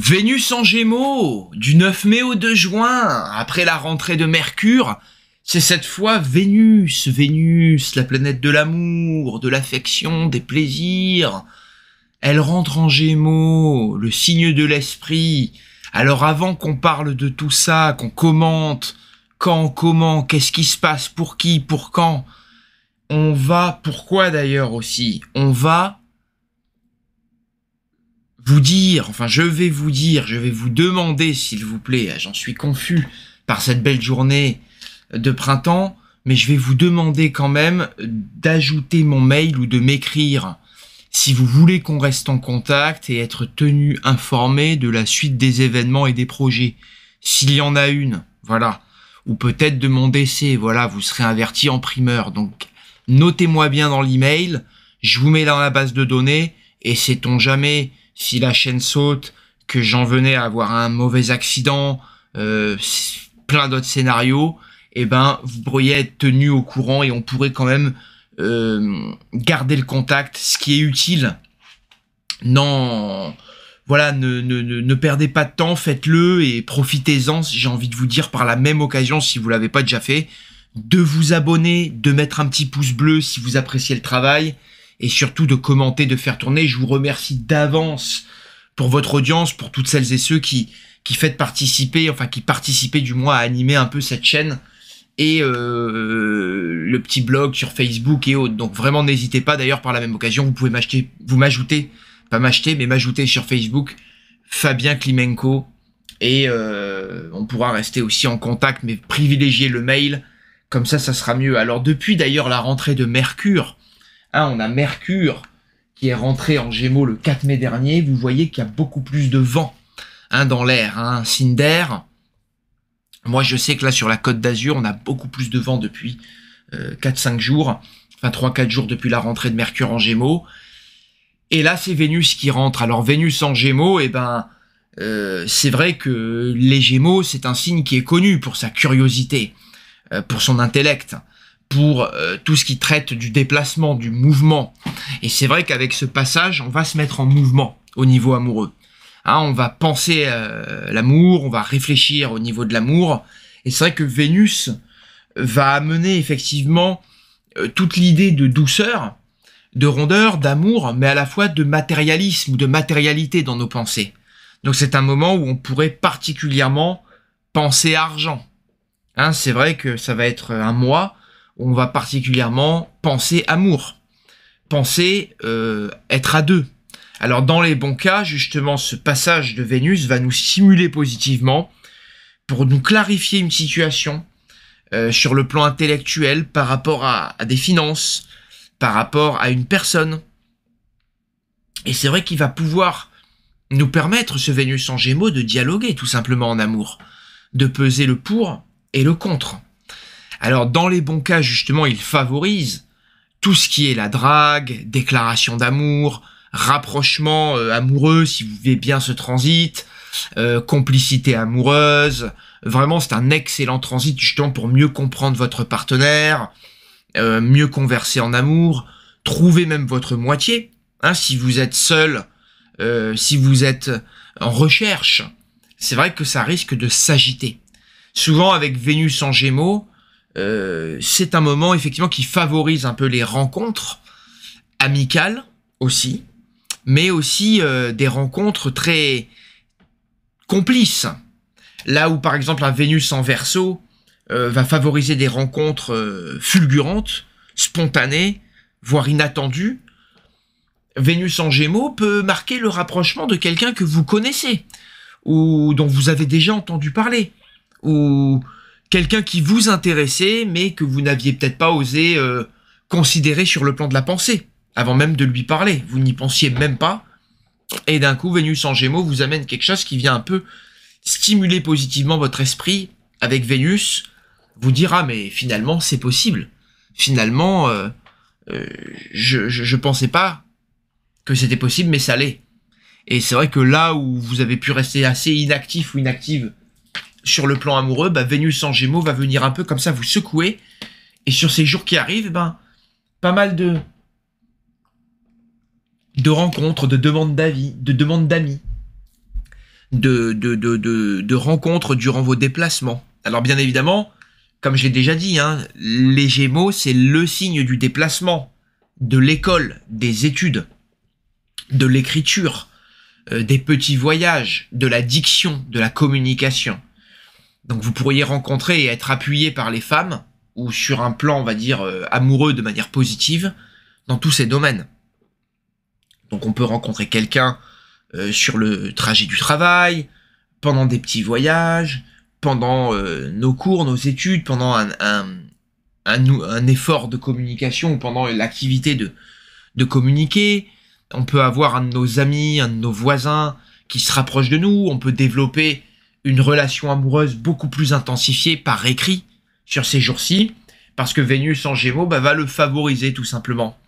Vénus en Gémeaux, du 9 mai au 2 juin, après la rentrée de Mercure, c'est cette fois Vénus, Vénus, la planète de l'amour, de l'affection, des plaisirs. Elle rentre en Gémeaux, le signe de l'esprit. Alors avant qu'on parle de tout ça, qu'on commente quand, comment, qu'est-ce qui se passe, pour qui, pour quand, on va, pourquoi d'ailleurs aussi, on va vous dire, enfin je vais vous dire, je vais vous demander, s'il vous plaît, j'en suis confus par cette belle journée de printemps, mais je vais vous demander quand même d'ajouter mon mail ou de m'écrire si vous voulez qu'on reste en contact et être tenu informé de la suite des événements et des projets, s'il y en a une, voilà, ou peut-être de mon décès, voilà, vous serez averti en primeur. Donc notez-moi bien dans l'email, je vous mets dans la base de données et sait-on jamais si la chaîne saute, que j'en venais à avoir un mauvais accident, euh, plein d'autres scénarios, et eh ben, vous pourriez être tenu au courant et on pourrait quand même euh, garder le contact, ce qui est utile. Non, voilà, ne, ne perdez pas de temps, faites-le et profitez-en, j'ai envie de vous dire par la même occasion, si vous l'avez pas déjà fait, de vous abonner, de mettre un petit pouce bleu si vous appréciez le travail, et surtout de commenter, de faire tourner. Je vous remercie d'avance pour votre audience, pour toutes celles et ceux qui, qui faites participer, enfin qui participaient du moins à animer un peu cette chaîne et euh, le petit blog sur Facebook et autres. Donc vraiment n'hésitez pas. D'ailleurs par la même occasion, vous pouvez m'acheter, vous m'ajouter, pas m'acheter, mais m'ajouter sur Facebook Fabien Klimenko et euh, on pourra rester aussi en contact, mais privilégier le mail. Comme ça, ça sera mieux. Alors depuis d'ailleurs la rentrée de Mercure, Hein, on a Mercure qui est rentré en Gémeaux le 4 mai dernier. Vous voyez qu'il y a beaucoup plus de vent hein, dans l'air. signe hein. d'air. moi je sais que là sur la côte d'Azur, on a beaucoup plus de vent depuis 4-5 euh, jours, enfin 3-4 jours depuis la rentrée de Mercure en Gémeaux. Et là c'est Vénus qui rentre. Alors Vénus en Gémeaux, et eh ben, euh, c'est vrai que les Gémeaux, c'est un signe qui est connu pour sa curiosité, euh, pour son intellect pour euh, tout ce qui traite du déplacement, du mouvement. Et c'est vrai qu'avec ce passage, on va se mettre en mouvement au niveau amoureux. Hein, on va penser euh, l'amour, on va réfléchir au niveau de l'amour. Et c'est vrai que Vénus va amener effectivement euh, toute l'idée de douceur, de rondeur, d'amour, mais à la fois de matérialisme ou de matérialité dans nos pensées. Donc c'est un moment où on pourrait particulièrement penser argent. Hein, c'est vrai que ça va être un mois on va particulièrement penser amour, penser euh, être à deux. Alors dans les bons cas, justement, ce passage de Vénus va nous stimuler positivement pour nous clarifier une situation euh, sur le plan intellectuel par rapport à, à des finances, par rapport à une personne. Et c'est vrai qu'il va pouvoir nous permettre, ce Vénus en gémeaux, de dialoguer tout simplement en amour, de peser le pour et le contre. Alors dans les bons cas, justement, il favorise tout ce qui est la drague, déclaration d'amour, rapprochement euh, amoureux, si vous vivez bien ce transit, euh, complicité amoureuse. Vraiment, c'est un excellent transit justement pour mieux comprendre votre partenaire, euh, mieux converser en amour, trouver même votre moitié. Hein, si vous êtes seul, si vous êtes en recherche, c'est vrai que ça risque de s'agiter. Souvent avec Vénus en Gémeaux, euh, c'est un moment effectivement qui favorise un peu les rencontres amicales aussi, mais aussi euh, des rencontres très complices. Là où par exemple un Vénus en verso euh, va favoriser des rencontres fulgurantes, spontanées, voire inattendues, Vénus en gémeaux peut marquer le rapprochement de quelqu'un que vous connaissez, ou dont vous avez déjà entendu parler, ou quelqu'un qui vous intéressait, mais que vous n'aviez peut-être pas osé euh, considérer sur le plan de la pensée, avant même de lui parler. Vous n'y pensiez même pas. Et d'un coup, Vénus en Gémeaux vous amène quelque chose qui vient un peu stimuler positivement votre esprit avec Vénus, vous dire ah mais finalement c'est possible. Finalement, euh, euh, je, je, je pensais pas que c'était possible, mais ça l'est. Et c'est vrai que là où vous avez pu rester assez inactif ou inactive sur le plan amoureux, bah, Vénus en Gémeaux va venir un peu comme ça vous secouer. Et sur ces jours qui arrivent, ben, pas mal de, de rencontres, de demandes d'avis, de demandes d'amis, de, de, de, rencontres durant vos déplacements. Alors bien évidemment, comme je l'ai déjà dit, hein, les Gémeaux, c'est le signe du déplacement, de l'école, des études, de l'écriture, euh, des petits voyages, de la diction, de la communication. Donc vous pourriez rencontrer et être appuyé par les femmes, ou sur un plan, on va dire, euh, amoureux de manière positive, dans tous ces domaines. Donc on peut rencontrer quelqu'un euh, sur le trajet du travail, pendant des petits voyages, pendant euh, nos cours, nos études, pendant un, un, effort de communication, ou pendant l'activité de, de communiquer. On peut avoir un de nos amis, un de nos voisins qui se rapproche de nous, on peut développer une relation amoureuse beaucoup plus intensifiée par écrit sur ces jours-ci, parce que Vénus en Gémeaux bah, va le favoriser tout simplement.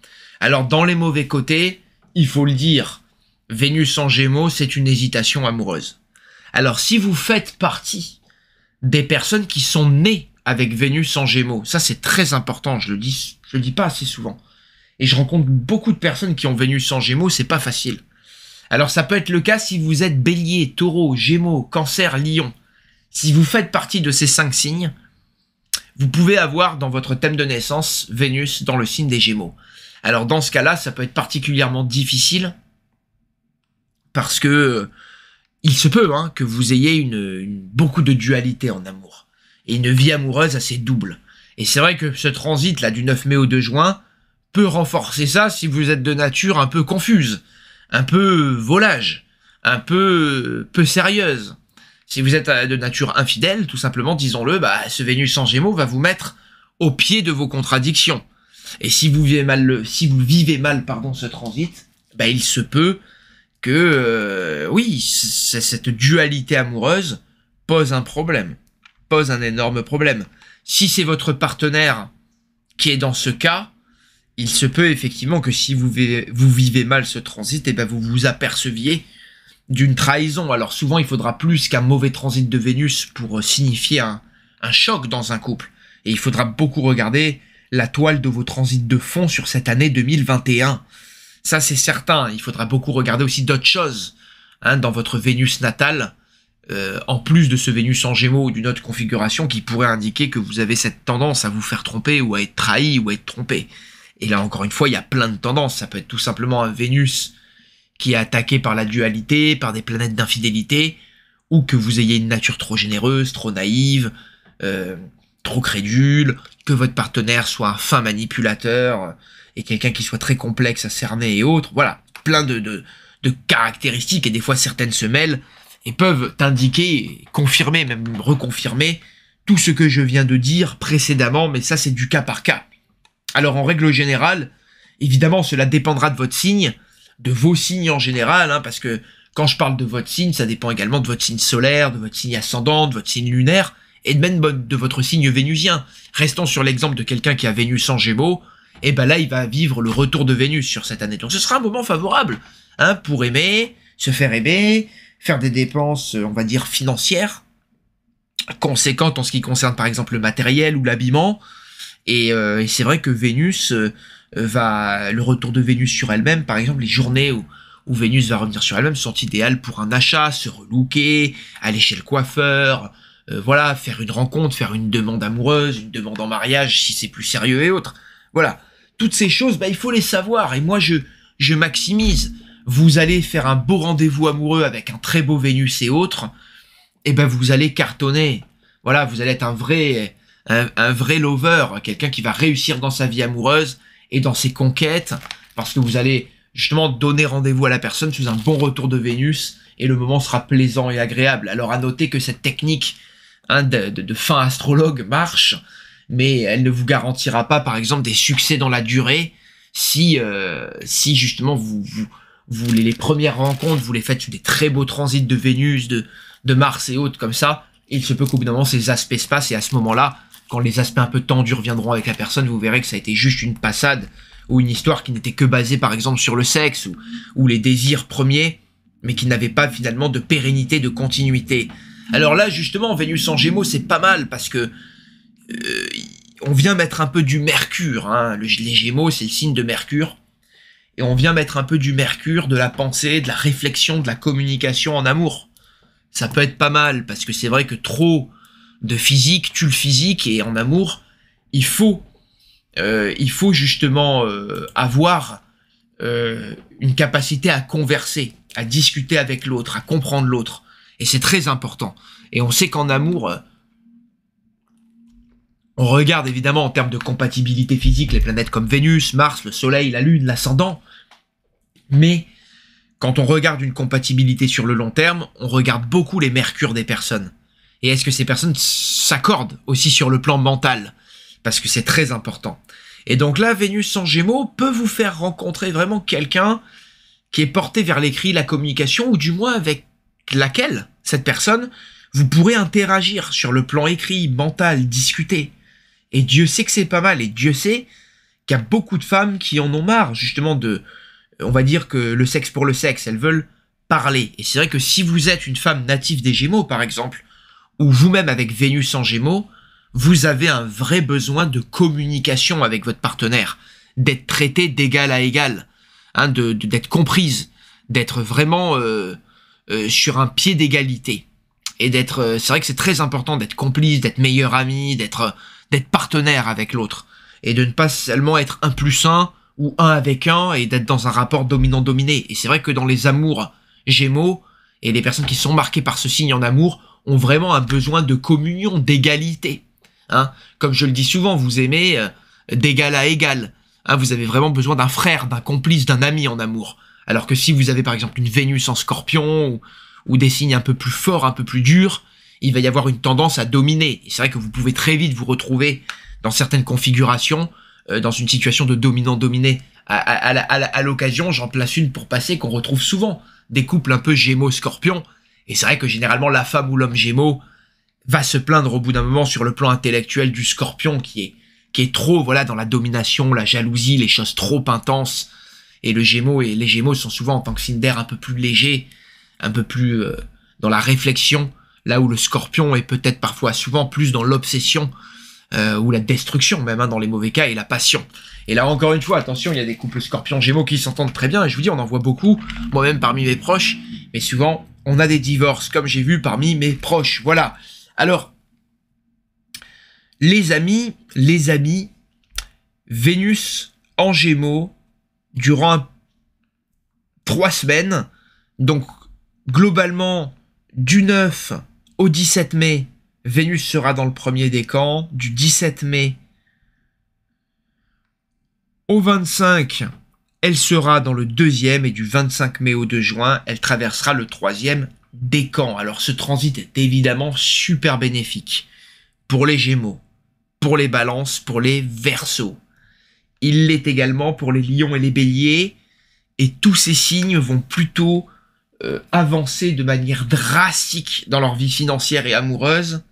Alors dans les mauvais côtés, il faut le dire, Vénus en Gémeaux, c'est une hésitation amoureuse. Alors si vous faites partie des personnes qui sont nées avec Vénus en Gémeaux, ça c'est très important, je le dis, je le dis pas assez souvent. Et je rencontre beaucoup de personnes qui ont Vénus en Gémeaux, c'est pas facile. Alors ça peut être le cas si vous êtes bélier, taureau, gémeaux, cancer, lion. Si vous faites partie de ces cinq signes, vous pouvez avoir dans votre thème de naissance Vénus dans le signe des gémeaux. Alors dans ce cas-là, ça peut être particulièrement difficile parce que euh, il se peut hein, que vous ayez une, beaucoup de dualité en amour et une vie amoureuse assez double. Et c'est vrai que ce transit là du 9 mai au 2 juin peut renforcer ça si vous êtes de nature un peu confuse un peu volage, un peu peu sérieuse. Si vous êtes euh, de nature infidèle, tout simplement, disons-le, bah, ce Vénus en Gémeaux va vous mettre au pied de vos contradictions. Et si vous vivez mal, si vous vivez mal, pardon, ce transit, bah, il se peut que, euh, oui, cette dualité amoureuse pose un problème, pose un énorme problème. Si c'est votre partenaire qui est dans ce cas, il se peut effectivement que si vous vivez, mal ce transit, et eh ben vous vous aperceviez d'une trahison. Alors souvent, il faudra plus qu'un mauvais transit de Vénus pour euh, signifier un, choc dans un couple. Et il faudra beaucoup regarder la toile de vos transits de fond sur cette année 2021. Ça, c'est certain. Il faudra beaucoup regarder aussi d'autres choses hein, dans votre Vénus natale, euh, en plus de ce Vénus en Gémeaux ou d'une autre configuration qui pourrait indiquer que vous avez cette tendance à vous faire tromper ou à être trahi ou à être trompé. Et là, encore une fois, il y a plein de tendances. Ça peut être tout simplement un Vénus qui est attaqué par la dualité, par des planètes d'infidélité, ou que vous ayez une nature trop généreuse, trop naïve, euh, trop crédule, que votre partenaire soit un fin manipulateur euh, et quelqu'un qui soit très complexe à cerner et autres. Voilà, plein de, de, de caractéristiques et des fois certaines se mêlent et peuvent indiquer, confirmer, même reconfirmer tout ce que je viens de dire précédemment, mais ça c'est du cas par cas. Alors en règle générale, évidemment cela dépendra de votre signe, de vos signes en général, hein, parce que quand je parle de votre signe, ça dépend également de votre signe solaire, de votre signe ascendant, de votre signe lunaire, et même de votre signe vénusien. Restons sur l'exemple de quelqu'un qui a Vénus en gémeaux, et eh ben là il va vivre le retour de Vénus sur cette année. Donc ce sera un moment favorable hein, pour aimer, se faire aimer, faire des dépenses, on va dire, financières, conséquentes en ce qui concerne par exemple le matériel ou l'habillement, euh, et, c'est vrai que Vénus euh, euh, va le retour de Vénus sur elle-même, par exemple, les journées où, où Vénus va revenir sur elle-même sont idéales pour un achat, se relooker, aller chez le coiffeur, voilà, faire une rencontre, faire une demande amoureuse, une demande en mariage si c'est plus sérieux et autres. Voilà, toutes ces choses, bah, il faut les savoir et moi je je maximise. Vous allez faire un beau rendez-vous amoureux avec un très beau Vénus et autres, et ben vous allez cartonner. Voilà, vous allez être un vrai un, vrai lover, quelqu'un qui va réussir dans sa vie amoureuse et dans ses conquêtes, parce que vous allez justement donner rendez-vous à la personne sous un bon retour de Vénus, et le moment sera plaisant et agréable. Alors à noter que cette technique hein, de, fin astrologue marche, mais elle ne vous garantira pas par exemple des succès dans la durée si, euh, si justement vous, voulez les, premières rencontres, vous les faites sous des très beaux transits de Vénus, de, de Mars et autres comme ça, il se peut qu'au bout d'un moment ces aspects se passent et à ce moment-là, quand les aspects un peu tendus reviendront avec la personne, vous verrez que ça a été juste une passade ou une histoire qui n'était que basée par exemple sur le sexe ou, les désirs premiers, mais qui n'avait pas finalement de pérennité, de continuité. Alors là, justement, Vénus en Gémeaux, c'est pas mal parce que euh, on vient mettre un peu du mercure. Hein. les Gémeaux, c'est le signe de mercure. Et on vient mettre un peu du mercure, de la pensée, de la réflexion, de la communication en amour. Ça peut être pas mal parce que c'est vrai que trop de physique, tu le physique, et en amour, il faut, euh, il faut justement euh, avoir euh, une capacité à converser, à discuter avec l'autre, à comprendre l'autre. Et c'est très important. Et on sait qu'en amour, on regarde évidemment en termes de compatibilité physique les planètes comme Vénus, Mars, le Soleil, la Lune, l'ascendant. Mais quand on regarde une compatibilité sur le long terme, on regarde beaucoup les mercures des personnes. Et est-ce que ces personnes s'accordent aussi sur le plan mental Parce que c'est très important. Et donc là, Vénus sans Gémeaux peut vous faire rencontrer vraiment quelqu'un qui est porté vers l'écrit, la communication, ou du moins avec laquelle cette personne, vous pourrez interagir sur le plan écrit, mental, discuter. Et Dieu sait que c'est pas mal, et Dieu sait qu'il y a beaucoup de femmes qui en ont marre, justement, de, on va dire que le sexe pour le sexe, elles veulent parler. Et c'est vrai que si vous êtes une femme native des Gémeaux, par exemple, ou vous-même avec Vénus en Gémeaux, vous avez un vrai besoin de communication avec votre partenaire, d'être traité d'égal à égal, hein, de, d'être comprise, d'être vraiment euh, euh, sur un pied d'égalité. Et d'être, euh, c'est vrai que c'est très important d'être complice, d'être meilleur ami, d'être d'être partenaire avec l'autre et de ne pas seulement être un plus un ou un avec un et d'être dans un rapport dominant dominé. Et c'est vrai que dans les amours Gémeaux et les personnes qui sont marquées par ce signe en amour, ont vraiment un besoin de communion, d'égalité. Hein. Comme je le dis souvent, vous aimez euh, d'égal à égal. Hein. vous avez vraiment besoin d'un frère, d'un complice, d'un ami en amour. Alors que si vous avez par exemple une Vénus en scorpion ou, des signes un peu plus forts, un peu plus durs, il va y avoir une tendance à dominer. c'est vrai que vous pouvez très vite vous retrouver dans certaines configurations, euh, dans une situation de dominant-dominé. À, à l'occasion, j'en place une pour passer qu'on retrouve souvent. Des couples un peu gémeaux scorpions et c'est vrai que généralement la femme ou l'homme gémeaux va se plaindre au bout d'un moment sur le plan intellectuel du scorpion qui est, qui est trop voilà dans la domination, la jalousie, les choses trop intenses. Et le gémeaux et les gémeaux sont souvent en tant que cinder d'air un peu plus léger, un peu plus euh, dans la réflexion, là où le scorpion est peut-être parfois souvent plus dans l'obsession euh, ou la destruction même hein, dans les mauvais cas et la passion. Et là encore une fois, attention, il y a des couples scorpions gémeaux qui s'entendent très bien et je vous dis, on en voit beaucoup, moi-même parmi mes proches, mais souvent on a des divorces, comme j'ai vu parmi mes proches. Voilà. Alors, les amis, les amis, Vénus en Gémeaux durant trois semaines, donc globalement du 9 au 17 mai, Vénus sera dans le premier décan, du 17 mai au 25 elle sera dans le deuxième et du 25 mai au 2 juin, elle traversera le troisième camps. Alors ce transit est évidemment super bénéfique pour les Gémeaux, pour les Balances, pour les Verseaux. Il l'est également pour les Lions et les Béliers, et tous ces signes vont plutôt euh, avancer de manière drastique dans leur vie financière et amoureuse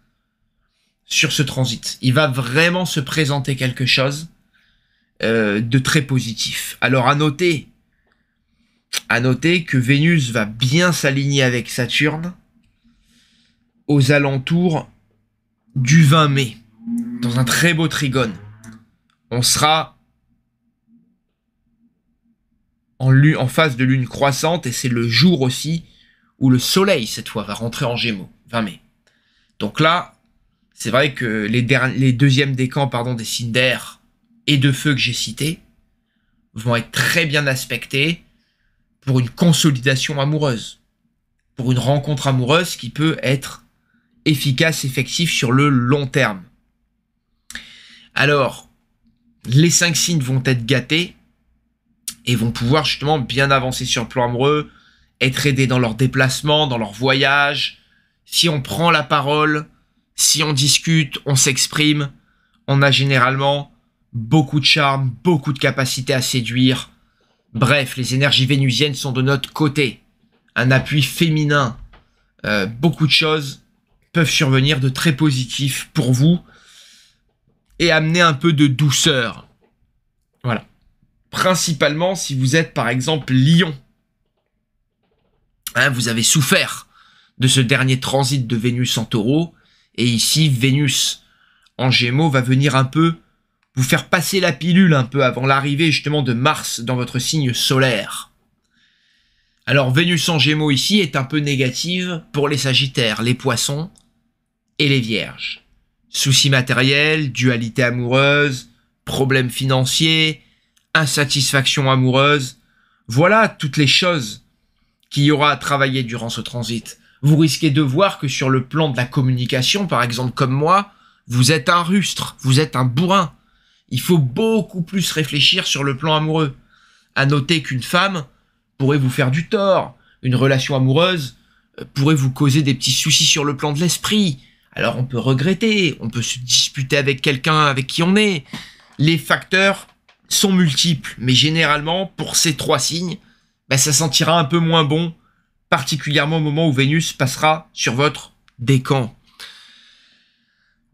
sur ce transit. Il va vraiment se présenter quelque chose euh, de très positif. Alors à noter, à noter que Vénus va bien s'aligner avec Saturne aux alentours du 20 mai, dans un très beau trigone. On sera en, face de lune croissante et c'est le jour aussi où le soleil, cette fois, va rentrer en gémeaux, 20 mai. Donc là, c'est vrai que les, les deuxièmes décans pardon, des signes d'air et de feu que j'ai cités vont être très bien aspectés pour une consolidation amoureuse, pour une rencontre amoureuse qui peut être efficace, effective sur le long terme. Alors, les cinq signes vont être gâtés et vont pouvoir justement bien avancer sur le plan amoureux, être aidés dans leurs déplacements, dans leurs voyages. Si on prend la parole, si on discute, on s'exprime, on a généralement beaucoup de charme, beaucoup de capacité à séduire. Bref, les énergies vénusiennes sont de notre côté. Un appui féminin. Euh, beaucoup de choses peuvent survenir de très positifs pour vous et amener un peu de douceur. Voilà. Principalement si vous êtes par exemple lion. Hein, vous avez souffert de ce dernier transit de Vénus en taureau. Et ici, Vénus en gémeaux va venir un peu vous faire passer la pilule un peu avant l'arrivée justement de Mars dans votre signe solaire. Alors Vénus en Gémeaux ici est un peu négative pour les Sagittaires, les Poissons et les Vierges. Soucis matériels, dualité amoureuse, problèmes financiers, insatisfaction amoureuse, voilà toutes les choses qu'il y aura à travailler durant ce transit. Vous risquez de voir que sur le plan de la communication, par exemple comme moi, vous êtes un rustre, vous êtes un bourrin, il faut beaucoup plus réfléchir sur le plan amoureux. À noter qu'une femme pourrait vous faire du tort. Une relation amoureuse euh, pourrait vous causer des petits soucis sur le plan de l'esprit. Alors on peut regretter, on peut se disputer avec quelqu'un avec qui on est. Les facteurs sont multiples, mais généralement, pour ces trois signes, bah, ça sentira un peu moins bon, particulièrement au moment où Vénus passera sur votre décan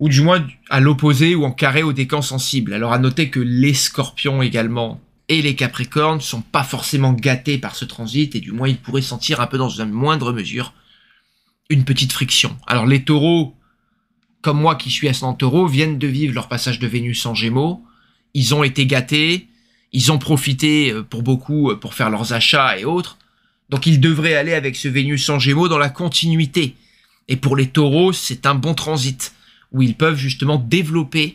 ou du moins à l'opposé ou en carré au décan sensible. Alors à noter que les scorpions également et les capricornes sont pas forcément gâtés par ce transit et du moins ils pourraient sentir un peu dans une moindre mesure une petite friction. Alors les taureaux, comme moi qui suis ascendant taureau, viennent de vivre leur passage de Vénus en gémeaux. Ils ont été gâtés, ils ont profité euh, pour beaucoup euh, pour faire leurs achats et autres. Donc ils devraient aller avec ce Vénus en gémeaux dans la continuité. Et pour les taureaux, c'est un bon transit où ils peuvent justement développer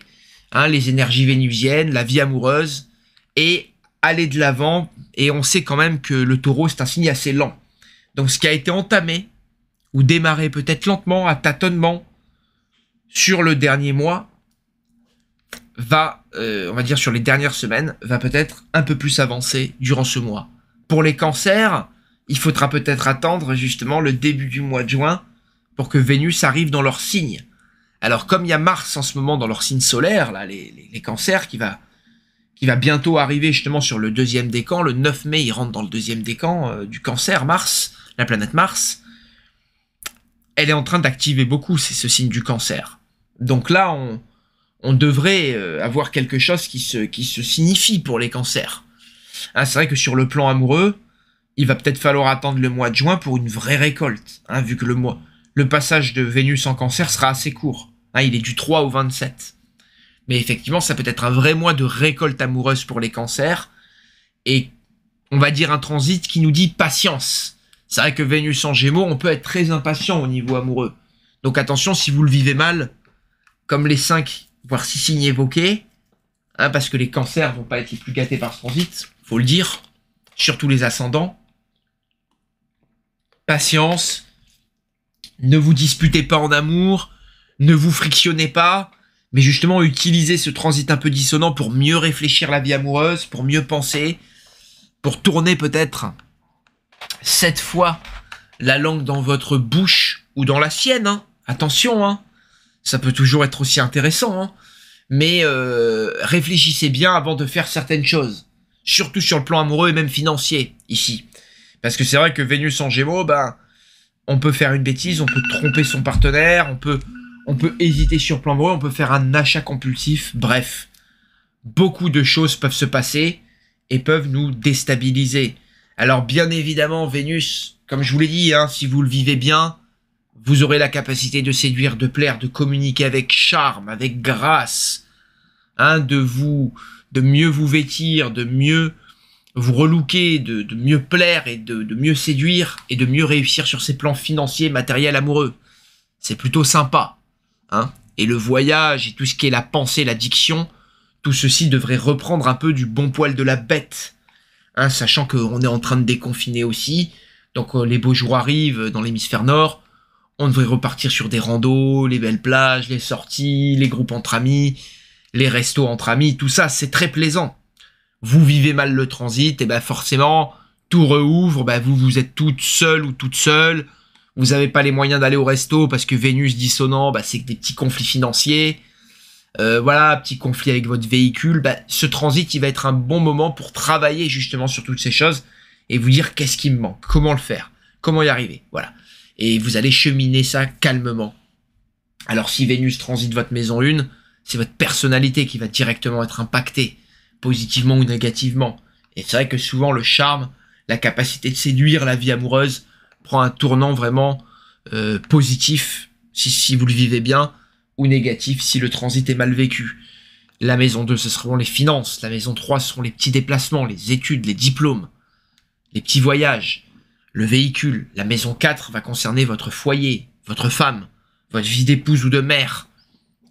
hein, les énergies vénusiennes, la vie amoureuse, et aller de l'avant. Et on sait quand même que le taureau, c'est un signe assez lent. Donc ce qui a été entamé, ou démarré peut-être lentement, à tâtonnement, sur le dernier mois, va, euh, on va dire sur les dernières semaines, va peut-être un peu plus avancer durant ce mois. Pour les cancers, il faudra peut-être attendre justement le début du mois de juin pour que Vénus arrive dans leur signe. Alors comme il y a Mars en ce moment dans leur signe solaire, là, les, les, cancers, qui va, qui va bientôt arriver justement sur le deuxième décan, le 9 mai il rentre dans le deuxième décan euh, du cancer, Mars, la planète Mars, elle est en train d'activer beaucoup c'est ce signe du cancer. Donc là, on, on devrait euh, avoir quelque chose qui se, qui se signifie pour les cancers. Hein, c'est vrai que sur le plan amoureux, il va peut-être falloir attendre le mois de juin pour une vraie récolte, hein, vu que le mois, le passage de Vénus en cancer sera assez court. Hein, il est du 3 au 27. Mais effectivement, ça peut être un vrai mois de récolte amoureuse pour les cancers. Et on va dire un transit qui nous dit patience. C'est vrai que Vénus en gémeaux, on peut être très impatient au niveau amoureux. Donc attention, si vous le vivez mal, comme les 5, voire 6 signes évoqués, hein, parce que les cancers vont pas être plus gâtés par ce transit, faut le dire, surtout les ascendants. Patience, ne vous disputez pas en amour, ne vous frictionnez pas, mais justement utilisez ce transit un peu dissonant pour mieux réfléchir la vie amoureuse, pour mieux penser, pour tourner peut-être cette fois la langue dans votre bouche ou dans la sienne. Hein. Attention, hein. ça peut toujours être aussi intéressant, hein. mais euh, réfléchissez bien avant de faire certaines choses, surtout sur le plan amoureux et même financier ici. Parce que c'est vrai que Vénus en Gémeaux, ben, on peut faire une bêtise, on peut tromper son partenaire, on peut, on peut hésiter sur plan on peut faire un achat compulsif, bref. Beaucoup de choses peuvent se passer et peuvent nous déstabiliser. Alors bien évidemment, Vénus, comme je vous l'ai dit, hein, si vous le vivez bien, vous aurez la capacité de séduire, de plaire, de communiquer avec charme, avec grâce, hein, de vous, de mieux vous vêtir, de mieux vous relooker, de, mieux plaire et de, mieux séduire et de mieux réussir sur ses plans financiers, matériels, amoureux. C'est plutôt sympa. Hein et le voyage et tout ce qui est la pensée, l'addiction, tout ceci devrait reprendre un peu du bon poil de la bête. Hein, sachant qu'on est en train de déconfiner aussi, donc euh, les beaux jours arrivent dans l'hémisphère nord, on devrait repartir sur des randos, les belles plages, les sorties, les groupes entre amis, les restos entre amis, tout ça c'est très plaisant vous vivez mal le transit, et ben forcément, tout rouvre, ben vous, vous êtes toute seule ou toute seule, vous n'avez pas les moyens d'aller au resto parce que Vénus dissonant, ben, c'est des petits conflits financiers. Euh, voilà, petits conflits avec votre véhicule, ben, ce transit, il va être un bon moment pour travailler justement sur toutes ces choses et vous dire qu'est-ce qui me manque, comment le faire, comment y arriver, voilà. Et vous allez cheminer ça calmement. Alors si Vénus transite votre maison 1, c'est votre personnalité qui va directement être impactée positivement ou négativement. Et c'est vrai que souvent le charme, la capacité de séduire la vie amoureuse prend un tournant vraiment euh, positif si, si vous le vivez bien ou négatif si le transit est mal vécu. La maison 2, ce seront les finances. La maison 3, ce seront les petits déplacements, les études, les diplômes, les petits voyages, le véhicule. La maison 4 va concerner votre foyer, votre femme, votre vie d'épouse ou de mère,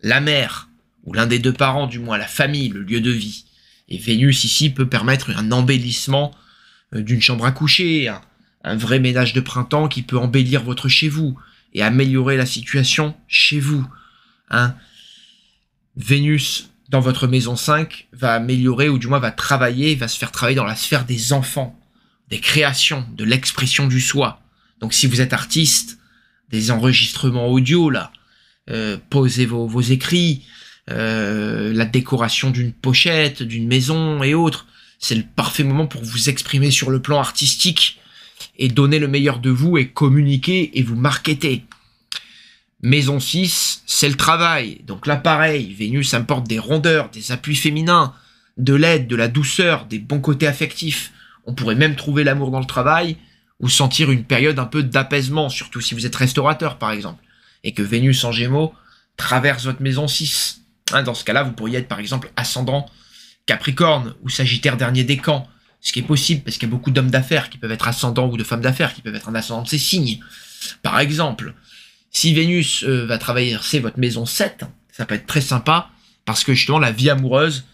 la mère, ou l'un des deux parents du moins, la famille, le lieu de vie. Et Vénus ici peut permettre un embellissement euh, d'une chambre à coucher, un, vrai ménage de printemps qui peut embellir votre chez vous et améliorer la situation chez vous. Hein. Vénus dans votre maison 5 va améliorer ou du moins va travailler, va se faire travailler dans la sphère des enfants, des créations, de l'expression du soi. Donc si vous êtes artiste, des enregistrements audio là, euh, posez vos écrits, euh, la décoration d'une pochette, d'une maison et autres. C'est le parfait moment pour vous exprimer sur le plan artistique et donner le meilleur de vous et communiquer et vous marketer. Maison 6, c'est le travail. Donc là, pareil, Vénus importe des rondeurs, des appuis féminins, de l'aide, de la douceur, des bons côtés affectifs. On pourrait même trouver l'amour dans le travail ou sentir une période un peu d'apaisement, surtout si vous êtes restaurateur par exemple, et que Vénus en gémeaux traverse votre maison 6. Hein, dans ce cas-là, vous pourriez être par exemple ascendant Capricorne ou Sagittaire dernier des camps, ce qui est possible parce qu'il y a beaucoup d'hommes d'affaires qui peuvent être ascendants ou de femmes d'affaires qui peuvent être un ascendant de ces signes. Par exemple, si Vénus euh, va travailler, c'est votre maison 7, ça peut être très sympa parce que justement la vie amoureuse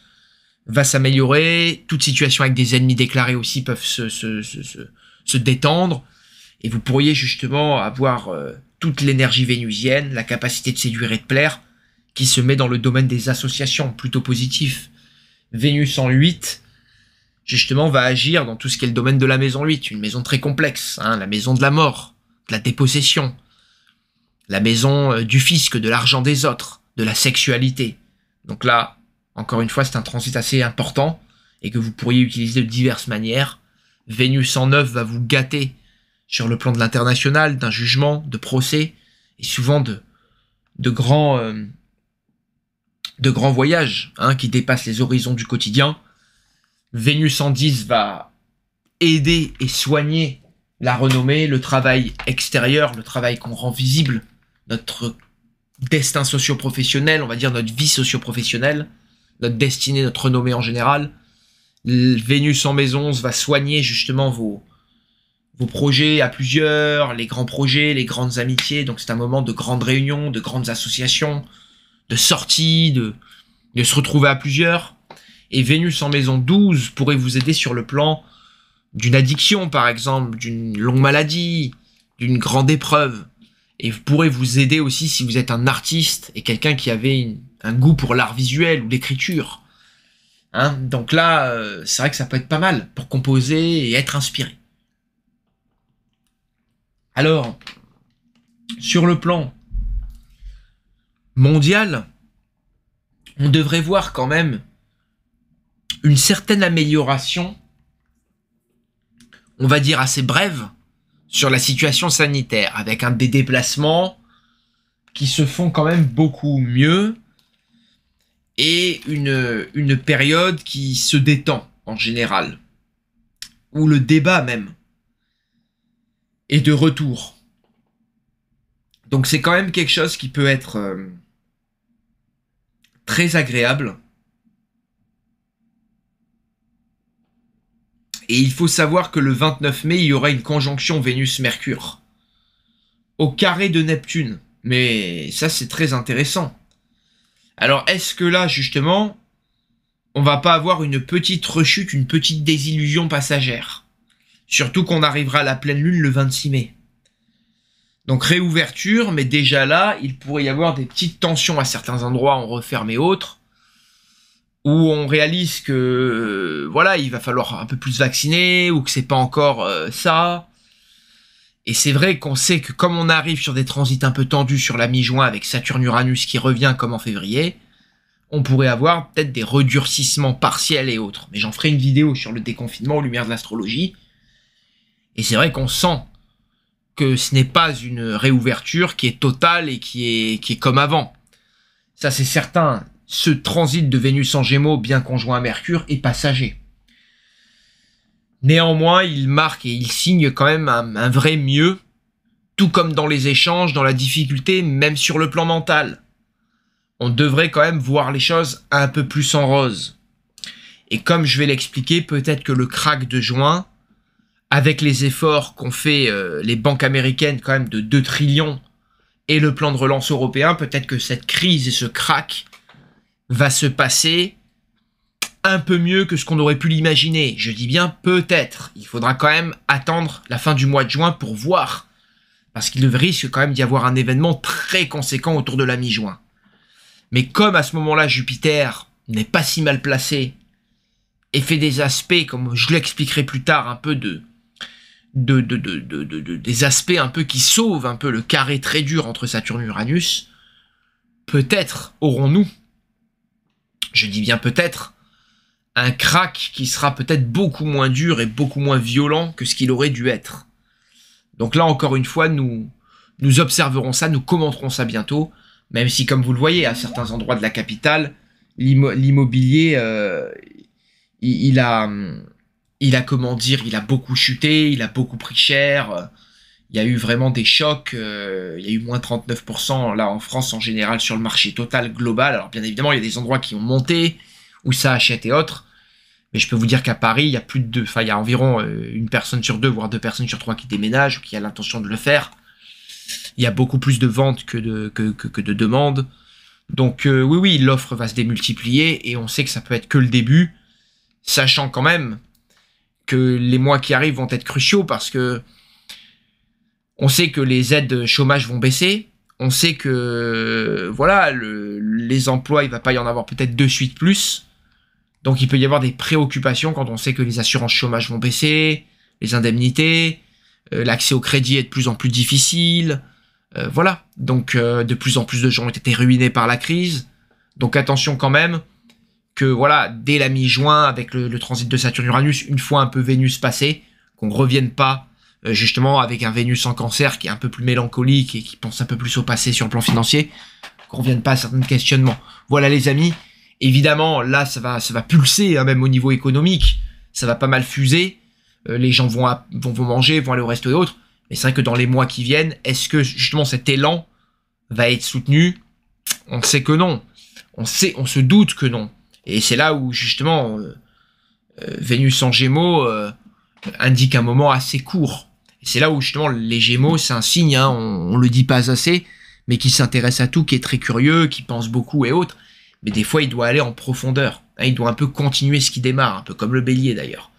va s'améliorer, toute situation avec des ennemis déclarés aussi peuvent se, détendre et vous pourriez justement avoir euh, toute l'énergie vénusienne, la capacité de séduire et de plaire qui se met dans le domaine des associations, plutôt positif. Vénus en 8, justement, va agir dans tout ce qui est le domaine de la maison 8, une maison très complexe, hein, la maison de la mort, de la dépossession, la maison euh, du fisc, de l'argent des autres, de la sexualité. Donc là, encore une fois, c'est un transit assez important et que vous pourriez utiliser de diverses manières. Vénus en 9 va vous gâter sur le plan de l'international, d'un jugement, de procès, et souvent de, de grands... Euh, de grands voyages hein, qui dépassent les horizons du quotidien. Vénus en 10 va aider et soigner la renommée, le travail extérieur, le travail qu'on rend visible, notre destin socio-professionnel, on va dire notre vie socio-professionnelle, notre destinée, notre renommée en général. Vénus en maison va soigner justement vos, vos projets à plusieurs, les grands projets, les grandes amitiés. Donc c'est un moment de grandes réunions, de grandes associations, de sortie, de, de se retrouver à plusieurs. Et Vénus en maison 12 pourrait vous aider sur le plan d'une addiction, par exemple, d'une longue maladie, d'une grande épreuve. Et pourrait pourrez vous aider aussi si vous êtes un artiste et quelqu'un qui avait un goût pour l'art visuel ou l'écriture. Hein, donc là, euh, c'est vrai que ça peut être pas mal pour composer et être inspiré. Alors, sur le plan mondiale, on devrait voir quand même une certaine amélioration, on va dire assez brève, sur la situation sanitaire, avec un, des déplacements qui se font quand même beaucoup mieux et une, une période qui se détend en général, où le débat même est de retour. Donc c'est quand même quelque chose qui peut être... Euh, très agréable. Et il faut savoir que le 29 mai, il y aura une conjonction Vénus-Mercure au carré de Neptune. Mais ça, c'est très intéressant. Alors, est-ce que là, justement, on va pas avoir une petite rechute, une petite désillusion passagère Surtout qu'on arrivera à la pleine lune le 26 mai. Donc réouverture, mais déjà là, il pourrait y avoir des petites tensions à certains endroits, on referme et autres, où on réalise que euh, voilà, il va falloir un peu plus vacciner ou que c'est pas encore euh, ça. Et c'est vrai qu'on sait que comme on arrive sur des transits un peu tendus sur la mi-juin avec Saturne-Uranus qui revient comme en février, on pourrait avoir peut-être des redurcissements partiels et autres. Mais j'en ferai une vidéo sur le déconfinement aux lumières de l'astrologie. Et c'est vrai qu'on sent que ce n'est pas une réouverture qui est totale et qui est, qui est comme avant. Ça c'est certain, ce transit de Vénus en Gémeaux, bien conjoint à Mercure, est passager. Néanmoins, il marque et il signe quand même un, vrai mieux, tout comme dans les échanges, dans la difficulté, même sur le plan mental. On devrait quand même voir les choses un peu plus en rose. Et comme je vais l'expliquer, peut-être que le crack de juin avec les efforts qu'ont fait euh, les banques américaines quand même de 2 trillions et le plan de relance européen, peut-être que cette crise et ce crack va se passer un peu mieux que ce qu'on aurait pu l'imaginer. Je dis bien peut-être. Il faudra quand même attendre la fin du mois de juin pour voir. Parce qu'il risque quand même d'y avoir un événement très conséquent autour de la mi-juin. Mais comme à ce moment-là, Jupiter n'est pas si mal placé et fait des aspects, comme je l'expliquerai plus tard, un peu de de, des aspects un peu qui sauvent un peu le carré très dur entre Saturne et Uranus, peut-être aurons-nous, je dis bien peut-être, un crack qui sera peut-être beaucoup moins dur et beaucoup moins violent que ce qu'il aurait dû être. Donc là encore une fois, nous, nous observerons ça, nous commenterons ça bientôt, même si comme vous le voyez, à certains endroits de la capitale, l'immobilier, euh, il, a... Hum, il a comment dire, il a beaucoup chuté, il a beaucoup pris cher. Il y a eu vraiment des chocs. Euh, il y a eu moins 39% là en France en général sur le marché total global. Alors bien évidemment, il y a des endroits qui ont monté où ça achète et autres. Mais je peux vous dire qu'à Paris, il y a plus de environ euh, une personne sur deux, voire deux personnes sur trois qui déménagent ou qui a l'intention de le faire. Il y a beaucoup plus de ventes que de, que, de demandes. Donc euh, oui, oui, l'offre va se démultiplier et on sait que ça peut être que le début, sachant quand même que les mois qui arrivent vont être cruciaux parce que on sait que les aides chômage vont baisser. On sait que voilà, les emplois, il va pas y en avoir peut-être de suite plus. Donc il peut y avoir des préoccupations quand on sait que les assurances chômage vont baisser, les indemnités, euh, l'accès au crédit est de plus en plus difficile. Euh, voilà. Donc euh, de plus en plus de gens ont été ruinés par la crise. Donc attention quand même que voilà, dès la mi-juin, avec le, transit de Saturne-Uranus, une fois un peu Vénus passé, qu'on revienne pas euh, justement avec un Vénus en cancer qui est un peu plus mélancolique et qui pense un peu plus au passé sur le plan financier, qu'on revienne pas à certains questionnements. Voilà les amis, évidemment là ça va, ça va pulser hein, même au niveau économique, ça va pas mal fuser, euh, les gens vont, vont, vont manger, vont aller au resto et autres, mais c'est vrai que dans les mois qui viennent, est-ce que justement cet élan va être soutenu On sait que non. On sait, on se doute que non. Et c'est là où justement euh, euh, Vénus en Gémeaux euh, indique un moment assez court. c'est là où justement les Gémeaux, c'est un signe, hein, on, ne le dit pas assez, mais qui s'intéresse à tout, qui est très curieux, qui pense beaucoup et autres. Mais des fois, il doit aller en profondeur. Hein, il doit un peu continuer ce qui démarre, un peu comme le Bélier d'ailleurs.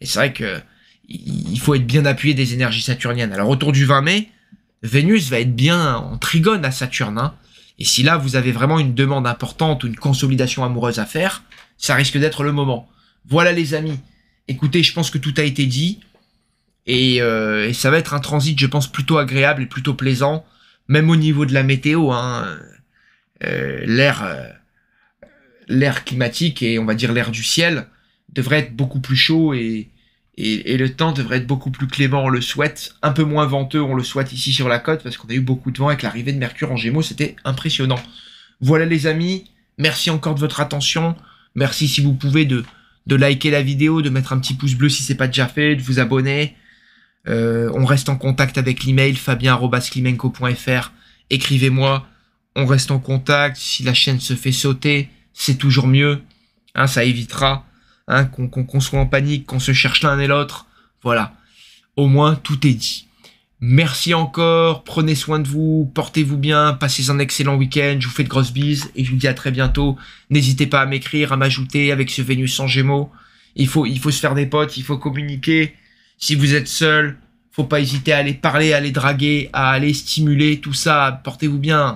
Et c'est vrai que il faut être bien appuyé des énergies saturniennes. Alors autour du 20 mai, Vénus va être bien en trigone à Saturne. Hein. Et si là, vous avez vraiment une demande importante ou une consolidation amoureuse à faire, ça risque d'être le moment. Voilà les amis. Écoutez, je pense que tout a été dit. Et, euh, ça va être un transit, je pense, plutôt agréable et plutôt plaisant, même au niveau de la météo. Hein. Euh, l'air, euh, l'air climatique et on va dire l'air du ciel devrait être beaucoup plus chaud et, et, le temps devrait être beaucoup plus clément, on le souhaite. Un peu moins venteux, on le souhaite ici sur la côte, parce qu'on a eu beaucoup de vent avec l'arrivée de Mercure en Gémeaux, c'était impressionnant. Voilà les amis, merci encore de votre attention. Merci si vous pouvez de, de liker la vidéo, de mettre un petit pouce bleu si c'est pas déjà fait, de vous abonner. Euh, on reste en contact avec l'email fabien.climenco.fr. Écrivez-moi, on reste en contact. Si la chaîne se fait sauter, c'est toujours mieux. Hein, ça évitera Hein, qu'on soit en panique, qu'on se cherche l'un et l'autre. Voilà. Au moins, tout est dit. Merci encore, prenez soin de vous, portez-vous bien, passez un excellent week-end, je vous fais de grosses bises et je vous dis à très bientôt. N'hésitez pas à m'écrire, à m'ajouter avec ce Vénus sans Gémeaux. Il faut, il faut se faire des potes, il faut communiquer. Si vous êtes seul, faut pas hésiter à aller parler, à aller draguer, à aller stimuler, tout ça. Portez-vous bien.